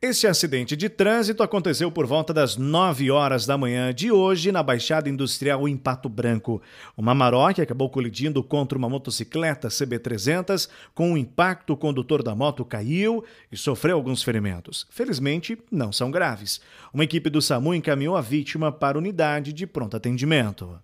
Este acidente de trânsito aconteceu por volta das 9 horas da manhã de hoje na Baixada Industrial em Pato Branco. Uma Maroc acabou colidindo contra uma motocicleta CB300. Com o um impacto, o condutor da moto caiu e sofreu alguns ferimentos. Felizmente, não são graves. Uma equipe do SAMU encaminhou a vítima para a unidade de pronto atendimento.